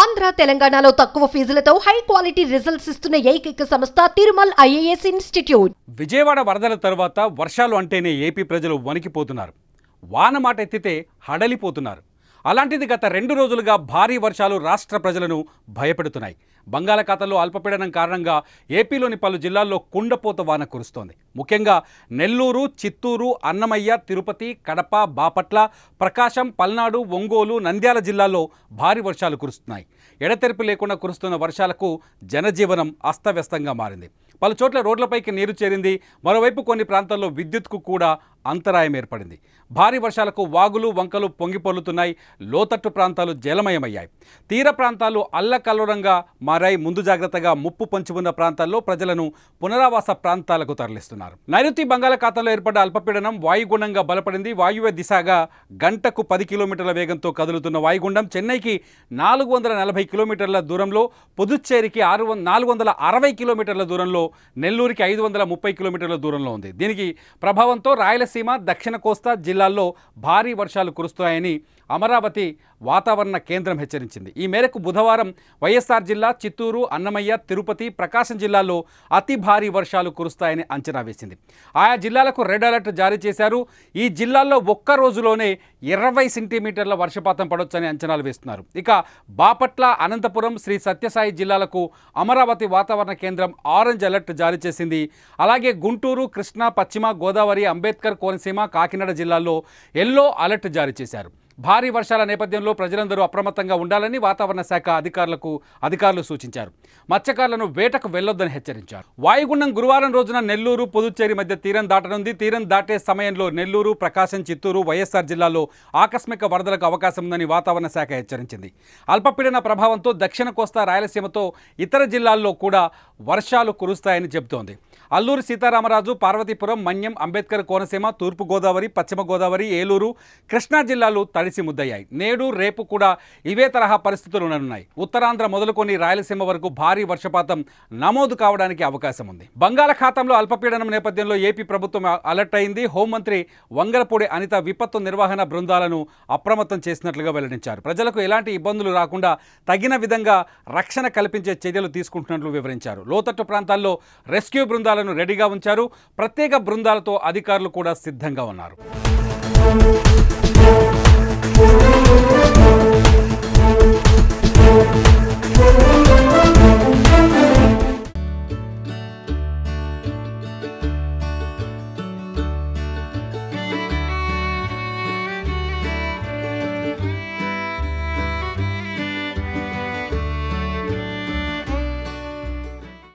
ఆంధ్ర తెలంగాణలో తక్కువ ఫీజులతో high quality results ఇస్తున్న ఏకైక సంస్థ తిరుమల్ ఐఏఎస్ ఇన్స్టిట్యూట్ విజయవాడ వరదల తర్వాత వర్షాలు అంటేనే ఏపీ ప్రజలు వణికిపోతున్నారు వాన మాట ఎత్తితే హడలిపోతున్నారు అలాంటిది గత రెండు రోజులుగా భారీ వర్షాలు రాష్ట్ర ప్రజలను భయపెడుతున్నాయి బంగాళాఖాతంలో అల్పపీడనం కారణంగా ఏపీలోని పలు జిల్లాల్లో కుండపోత వాన కురుస్తోంది ముఖ్యంగా నెల్లూరు చిత్తూరు అన్నమయ్య తిరుపతి కడప బాపట్ల ప్రకాశం పల్నాడు ఒంగోలు నంద్యాల జిల్లాల్లో భారీ వర్షాలు కురుస్తున్నాయి ఎడతెరిపి లేకుండా కురుస్తున్న వర్షాలకు జనజీవనం అస్తవ్యస్తంగా మారింది పలు చోట్ల రోడ్లపైకి నీరు చేరింది మరోవైపు కొన్ని ప్రాంతాల్లో విద్యుత్కు కూడా అంతరాయం ఏర్పడింది భారీ వర్షాలకు వాగులు వంకలు పొంగిపొర్లుతున్నాయి లోతట్టు ప్రాంతాలు జలమయమయ్యాయి తీర ప్రాంతాలు అల్లకల్లోరంగా మారాయి ముందు జాగ్రత్తగా ముప్పు పొంచి ఉన్న ప్రాంతాల్లో ప్రజలను పునరావాస ప్రాంతాలకు తరలిస్తున్నారు నైరుతి బంగాళాఖాతంలో ఏర్పడ్డ అల్పపీడనం వాయుగుండంగా బలపడింది వాయువ్య దిశగా గంటకు పది కిలోమీటర్ల వేగంతో కదులుతున్న వాయుగుండం చెన్నైకి నాలుగు వందల నలభై కిలోమీటర్ల దూరంలో పుదుచ్చేరికి ఆరు నాలుగు వందల అరవై కిలోమీటర్ల దూరంలో నెల్లూరికి ఐదు వందల ముప్పై కిలోమీటర్ల దూరంలో ఉంది దీనికి ప్రభావంతో రాయలసీమ కోనసీమ దక్షిణ కోస్తా జిల్లాల్లో భారీ వర్షాలు కురుస్తాయని అమరావతి వాతావరణ కేంద్రం హెచ్చరించింది ఈ మేరకు బుధవారం వైఎస్ఆర్ జిల్లా చిత్తూరు అన్నమయ్య తిరుపతి ప్రకాశం జిల్లాల్లో అతి భారీ వర్షాలు కురుస్తాయని అంచనా వేసింది ఆయా జిల్లాలకు రెడ్ అలర్ట్ జారీ చేశారు ఈ జిల్లాల్లో ఒక్క రోజులోనే ఇరవై సెంటీమీటర్ల వర్షపాతం పడవచ్చని అంచనాలు వేస్తున్నారు ఇక బాపట్ల అనంతపురం శ్రీ సత్యసాయి జిల్లాలకు అమరావతి వాతావరణ కేంద్రం ఆరెంజ్ అలర్ట్ జారీ చేసింది అలాగే గుంటూరు కృష్ణా పశ్చిమ గోదావరి అంబేద్కర్ కోనసీమ కాకినాడ జిల్లాల్లో ఎల్లో అలర్ట్ జారీ చేశారు భారీ వర్షాల నేపథ్యంలో ప్రజలందరూ అప్రమత్తంగా ఉండాలని వాతావరణ శాఖ అధికారులకు అధికారులు సూచించారు మత్స్యకారులను వేటకు వెళ్లొద్దని హెచ్చరించారు వాయుగుండం గురువారం రోజున నెల్లూరు పుదుచ్చేరి మధ్య తీరం దాటనుంది తీరం దాటే సమయంలో నెల్లూరు ప్రకాశం చిత్తూరు వైఎస్ఆర్ జిల్లాలో ఆకస్మిక వరదలకు అవకాశం ఉందని వాతావరణ శాఖ హెచ్చరించింది అల్పపీడన ప్రభావంతో దక్షిణ కోస్తా రాయలసీమతో ఇతర జిల్లాల్లో కూడా వర్షాలు కురుస్తాయని చెబుతోంది అల్లూరు సీతారామరాజు పార్వతీపురం మన్యం అంబేద్కర్ కోనసీమ తూర్పుగోదావరి పశ్చిమ గోదావరి ఏలూరు కృష్ణా జిల్లాలు తడి కలిసి ముద్దయ్యాయి నేడు రేపు కూడా ఇవే తరహా పరిస్థితులు ఉన్నాయి ఉత్తరాంధ్ర మొదలుకొని రాయలసీమ వరకు భారీ వర్షపాతం నమోదు కావడానికి అవకాశం ఉంది బంగాళాఖాతంలో అల్పపీడనం నేపథ్యంలో ఏపీ ప్రభుత్వం అలర్ట్ అయింది హోంమంత్రి వంగలపూడి అనిత విపత్తు నిర్వహణ బృందాలను అప్రమత్తం చేసినట్లుగా వెల్లడించారు ప్రజలకు ఎలాంటి ఇబ్బందులు రాకుండా తగిన విధంగా రక్షణ కల్పించే చర్యలు తీసుకుంటున్నట్లు వివరించారు లోతట్టు ప్రాంతాల్లో రెస్క్యూ బృందాలను రెడీగా ఉంచారు ప్రత్యేక బృందాలతో అధికారులు కూడా సిద్ధంగా ఉన్నారు